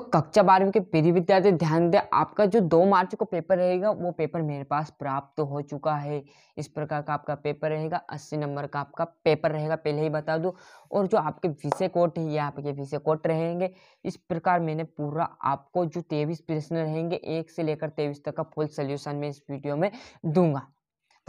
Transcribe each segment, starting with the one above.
तो कक्षा बारहवीं के प्रिय विद्यार्थी ध्यान दें आपका जो दो मार्च को पेपर रहेगा वो पेपर मेरे पास प्राप्त तो हो चुका है इस प्रकार का आपका पेपर रहेगा अस्सी नंबर का आपका पेपर रहेगा पहले ही बता दूँ और जो आपके विषय कोट है ये आपके विषय कोट रहेंगे इस प्रकार मैंने पूरा आपको जो तेईस प्रश्न रहेंगे एक से लेकर तेईस तक का फुल सोल्यूशन में इस वीडियो में दूंगा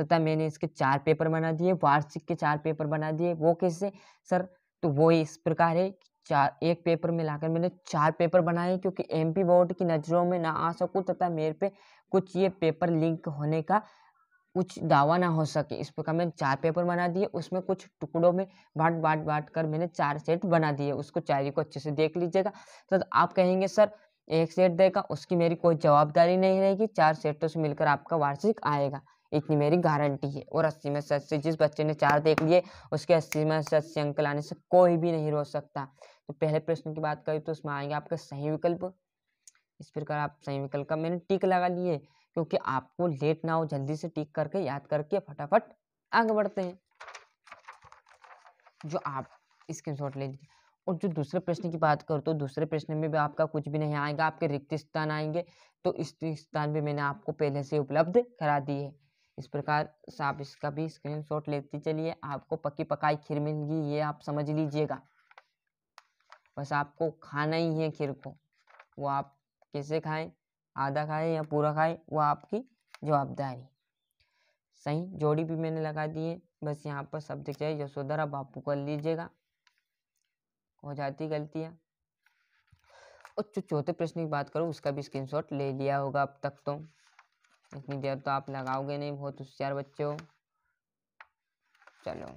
तथा मैंने इसके चार पेपर बना दिए वार्षिक के चार पेपर बना दिए वो कैसे सर तो वो इस प्रकार है चार एक पेपर में लाकर मैंने चार पेपर बनाए क्योंकि एमपी बोर्ड की नज़रों में ना आ सकूँ तथा मेरे पे कुछ ये पेपर लिंक होने का कुछ दावा ना हो सके इस प्रकार मैंने चार पेपर बना दिए उसमें कुछ टुकड़ों में बांट बांट बांट कर मैंने चार सेट बना दिए उसको चारी को अच्छे से देख लीजिएगा तो आप कहेंगे सर एक सेट देगा उसकी मेरी कोई जवाबदारी नहीं रहेगी चार सेटों से मिलकर आपका वार्षिक आएगा इतनी मेरी गारंटी है और अस्सी में से अस्सी जिस बच्चे ने चार देख लिए उसके अस्सी में से अस्सी अंक लाने से कोई भी नहीं रोक सकता तो पहले प्रश्न की बात करें तो उसमें आएंगे आपका सही विकल्प इस प्रकार आप सही विकल्प का मैंने टिक लगा लिए क्योंकि आपको लेट ना हो जल्दी से टिक करके याद करके फटाफट आगे बढ़ते हैं जो आप स्क्रीन शॉट ले लीजिए और जो दूसरे प्रश्न की बात करो तो दूसरे प्रश्न में भी आपका कुछ भी नहीं आएगा आपके रिक्त स्थान आएंगे तो इस स्थान भी मैंने आपको पहले से उपलब्ध करा दी है इस प्रकार से आप इसका भी स्क्रीनशॉट लेते चलिए आपको पक्की पकाई खीर मिलेगी ये आप समझ लीजिएगा बस आपको खाना ही है खीर को वो आप कैसे खाएं आधा खाएं या पूरा खाएं वो आपकी जवाबदारी सही जोड़ी भी मैंने लगा दी है बस यहाँ पर शब्द क्या है यशोधरा बापू कर लीजिएगा हो जाती गलतियाँ और चौथे प्रश्न की बात करूँ उसका भी स्क्रीनशॉट ले लिया होगा अब तक तो इतनी देर तो आप लगाओगे नहीं बहुत होशियार बच्चों चलो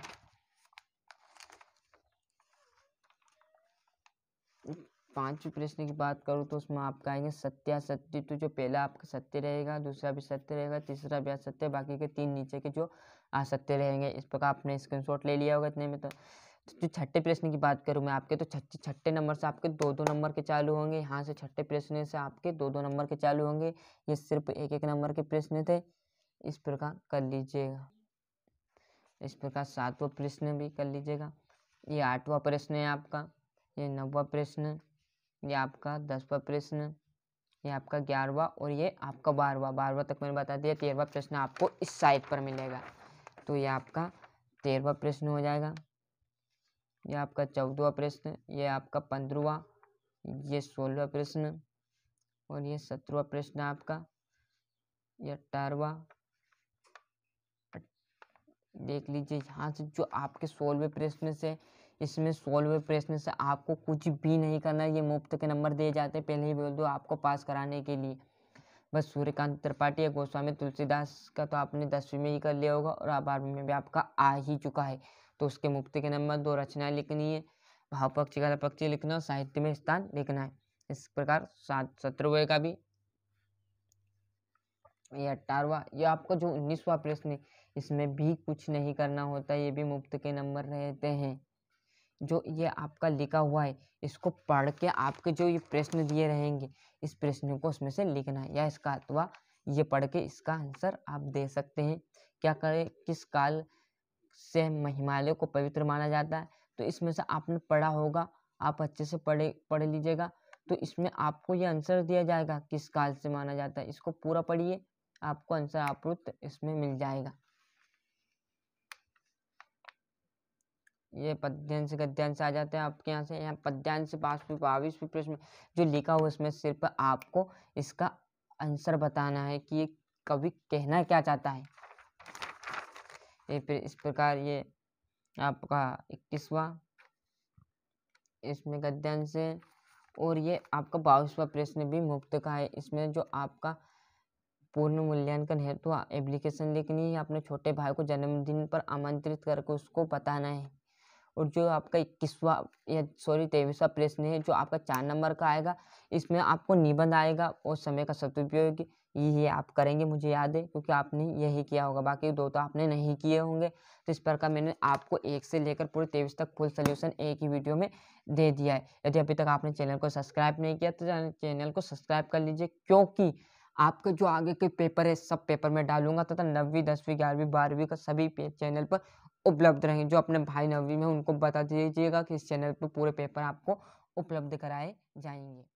पांचवी प्रश्न की बात करूँ तो उसमें आपका आएंगे सत्य असत्य तो जो पहला आपका सत्य रहेगा दूसरा भी सत्य रहेगा तीसरा भी असत्य बाकी के तीन नीचे के जो असत्य रहेंगे इस प्रकार आपने स्क्रीनशॉट ले लिया होगा इतने में तो जो तो छठे प्रश्न की बात करूँ मैं आपके तो छठे छठे नंबर से आपके दो दो नंबर के चालू होंगे यहाँ से छठे प्रश्न से आपके दो दो नंबर के चालू होंगे ये सिर्फ एक एक नंबर के प्रश्न थे इस प्रकार कर लीजिएगा इस प्रकार सातवा प्रश्न भी कर लीजिएगा ये आठवा प्रश्न है आपका ये नौवा प्रश्न ये आपका दसवा प्रश्न ये आपका ग्यारहवा और ये आपका बारहवा बारहवा तक मैंने बता दिया तेरहवा प्रश्न आपको इस साइड पर मिलेगा तो ये आपका तेरहवा प्रश्न हो जाएगा ये आपका चौदवा प्रश्न ये आपका पंद्रवा ये सोलहवा प्रश्न और ये सत्रहवा प्रश्न आपका ये अठारवा देख लीजिए यहाँ से जो आपके सोलवे प्रश्न से इसमें सोलवे प्रश्न से आपको कुछ भी नहीं करना ये मुफ्त के नंबर दिए जाते हैं पहले ही बोल दो आपको पास कराने के लिए बस सूर्यकांत त्रिपाठी या गोस्वामी तुलसीदास का तो आपने दसवीं में ही कर लिया होगा और बारहवीं में भी आपका आ ही चुका है तो उसके मुक्ति के नंबर दो रचनाएं लिखनी है भाव पक्षी का पक्षी लिखना और साहित्य में स्थान लिखना है इस प्रकार सात सत्रवे का भी ये अट्ठारवा ये आपका जो उन्नीसवा प्रश्न है इसमें भी कुछ नहीं करना होता ये भी मुफ्त के नंबर रहते हैं जो ये आपका लिखा हुआ है इसको पढ़ के आपके जो ये प्रश्न दिए रहेंगे इस प्रश्न को उसमें से लिखना है या इसका अथवा ये पढ़ के इसका आंसर आप दे सकते हैं क्या करें किस काल से हिमालय को पवित्र माना जाता है तो इसमें से आपने पढ़ा होगा आप अच्छे से पढ़े पढ़ लीजिएगा तो इसमें आपको ये आंसर दिया जाएगा किस काल से माना जाता है इसको पूरा पढ़िए आपको आंसर आप इसमें मिल जाएगा ये पद्यांश गद्यांश आ जाते हैं आपके यहाँ से यहाँ पद्यांश पासवी बाविस प्रश्न जो लिखा हुआ उसमें सिर्फ आपको इसका आंसर बताना है कि ये कवि कहना क्या चाहता है ये फिर इस प्रकार ये आपका इक्कीसवा इसमें गद्यांश है और ये आपका बाईसवा प्रश्न भी मुक्त का है इसमें जो आपका पूर्ण मूल्यांकन है तो एप्लीकेशन लिखनी है अपने छोटे भाई को जन्मदिन पर आमंत्रित करके उसको बताना है और जो आपका इक्कीसवा या सॉरी तेईसवा प्रश्न है जो आपका चार नंबर का आएगा इसमें आपको निबंध आएगा और समय का सदुपयोग ये आप करेंगे मुझे याद है क्योंकि आपने यही किया होगा बाकी दो तो आपने नहीं किए होंगे तो इस प्रकार मैंने आपको एक से लेकर पूरे तेईस तक फुल सोल्यूशन एक ही वीडियो में दे दिया है यदि अभी तक आपने चैनल को सब्सक्राइब नहीं किया तो चैनल को सब्सक्राइब कर लीजिए क्योंकि आपके जो आगे के पेपर है सब पेपर में डालूंगा तथा नवीं दसवीं ग्यारहवीं बारहवीं का सभी चैनल पर उपलब्ध रहेंगे जो अपने भाई नवीं में उनको बता दीजिएगा कि इस चैनल पर पूरे पेपर आपको उपलब्ध कराए जाएंगे